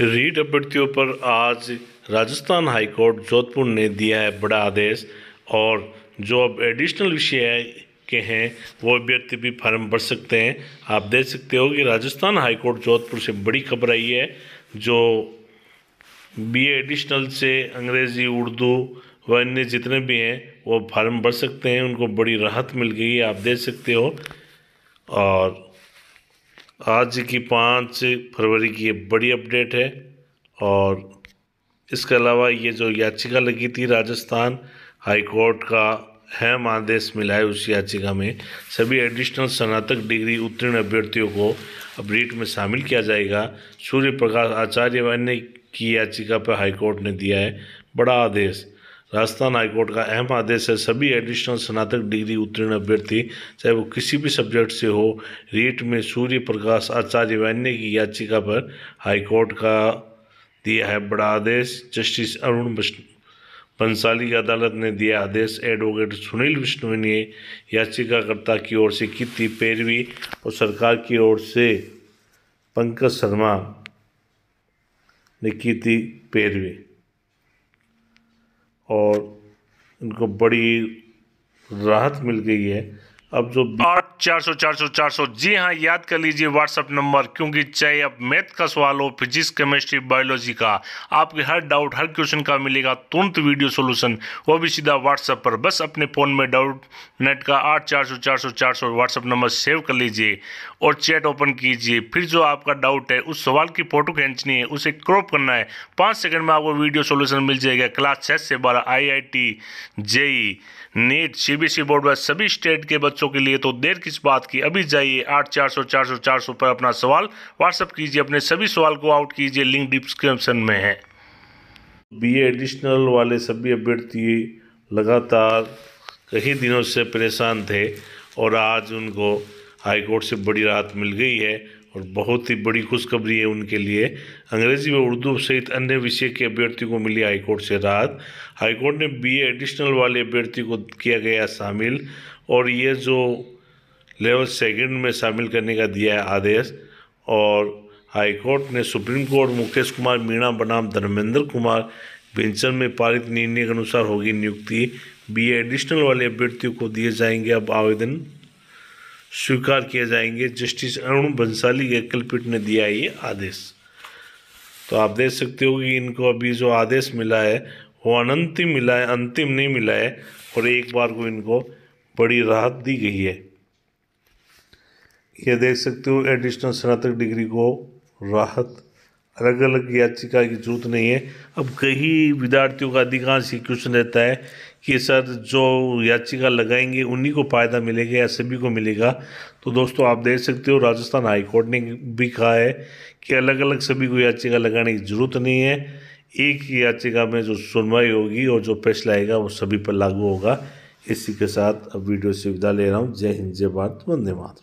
रीट अभ्यर्थियों पर आज राजस्थान हाईकोर्ट जोधपुर ने दिया है बड़ा आदेश और जो अब एडिशनल विषय के हैं वो अभ्यर्थी भी फार्म भर सकते हैं आप देख सकते हो कि राजस्थान हाईकोर्ट जोधपुर से बड़ी खबर आई है जो बीए एडिशनल से अंग्रेज़ी उर्दू व अन्य जितने भी हैं वो फार्म भर सकते हैं उनको बड़ी राहत मिल गई है आप देख सकते हो और आज की पाँच फरवरी की ये बड़ी अपडेट है और इसके अलावा ये जो याचिका लगी थी राजस्थान हाई कोर्ट का अहम आदेश मिला है उस याचिका में सभी एडिशनल स्नातक डिग्री उत्तीर्ण अभ्यर्थियों को अब रीट में शामिल किया जाएगा सूर्य प्रकाश आचार्य अन्य की याचिका पर हाईकोर्ट ने दिया है बड़ा आदेश राजस्थान हाईकोर्ट का अहम आदेश है सभी एडिशनल स्नातक डिग्री उत्तीर्ण अभ्यर्थी चाहे वो किसी भी सब्जेक्ट से हो रीट में सूर्य प्रकाश आचार्य वैन्य की याचिका पर हाईकोर्ट का दिया है बड़ा आदेश जस्टिस अरुण बंसाली की अदालत ने दिया आदेश एडवोकेट सुनील विष्णु ने याचिकाकर्ता की ओर से की थी पैरवी और सरकार की ओर से पंकज शर्मा ने की थी पैरवी और इनको बड़ी राहत मिल गई है अब जो चार सौ चार सौ चार सौ जी हाँ याद कर लीजिए व्हाट्सअप नंबर क्योंकि चाहे आप मैथ का सवाल हो फिजिक्स केमिस्ट्री बायोलॉजी का आपके हर डाउट हर क्वेश्चन का मिलेगा तुरंत वीडियो सोल्यूशन वो भी सीधा व्हाट्सएप पर बस अपने फ़ोन में डाउट नेट का आठ चार सौ चार सौ चार सौ व्हाट्सअप नंबर सेव कर लीजिए और चैट ओपन कीजिए फिर जो आपका डाउट है उस सवाल की फ़ोटो खींचनी है उसे क्रॉप करना है पाँच सेकंड में आपको वीडियो सोल्यूशन मिल जाएगा क्लास छः से बारह I I T JEE NEET C B C board व सभी स्टेट के बच्चों के लिए तो देर की किस बात की अभी जाइए आठ चार सौ चार सौ चार सौ पर अपना सवाल व्हाट्सअप कीजिए अपने सभी सवाल को आउट कीजिए लिंक डिस्क्रिप्शन में है बी एडिशनल वाले सभी अभ्यर्थी लगातार कई दिनों से परेशान थे और आज उनको हाईकोर्ट से बड़ी राहत मिल गई है और बहुत ही बड़ी खुशखबरी है उनके लिए अंग्रेजी व उर्दू सहित अन्य विषय के अभ्यर्थियों को मिली हाईकोर्ट से राहत हाईकोर्ट ने बीए एडिशनल वाले अभ्यर्थी को किया गया शामिल और ये जो लेवल सेकंड में शामिल करने का दिया है आदेश और हाईकोर्ट ने सुप्रीम कोर्ट मुकेश कुमार मीणा बनाम धर्मेंद्र कुमार बेंचर में पारित निर्णय के अनुसार होगी नियुक्ति बी एडिशनल वाले अभ्यर्थियों को दिए जाएंगे अब आवेदन स्वीकार किए जाएंगे जस्टिस अरुण बंसाली की एकलपीठ ने दिया ये आदेश तो आप देख सकते हो कि इनको अभी जो आदेश मिला है वो अनंतिम मिला है अंतिम नहीं मिला है और एक बार को इनको बड़ी राहत दी गई है ये देख सकते हो एडिशनल स्नातक डिग्री को राहत अलग अलग याचिका की जरूरत नहीं है अब कई विद्यार्थियों का अधिकांश ही क्वेश्चन रहता है कि सर जो याचिका लगाएंगे उन्हीं को फ़ायदा मिलेगा या सभी को मिलेगा तो दोस्तों आप देख सकते हो राजस्थान हाईकोर्ट ने भी कहा है कि अलग अलग सभी को याचिका लगाने की ज़रूरत नहीं है एक ही याचिका में जो सुनवाई होगी और जो फैसला आएगा वो सभी पर लागू होगा इसी के साथ अब वीडियो से विदा ले रहा हूँ जय हिंद जय भारत वंदे मातरम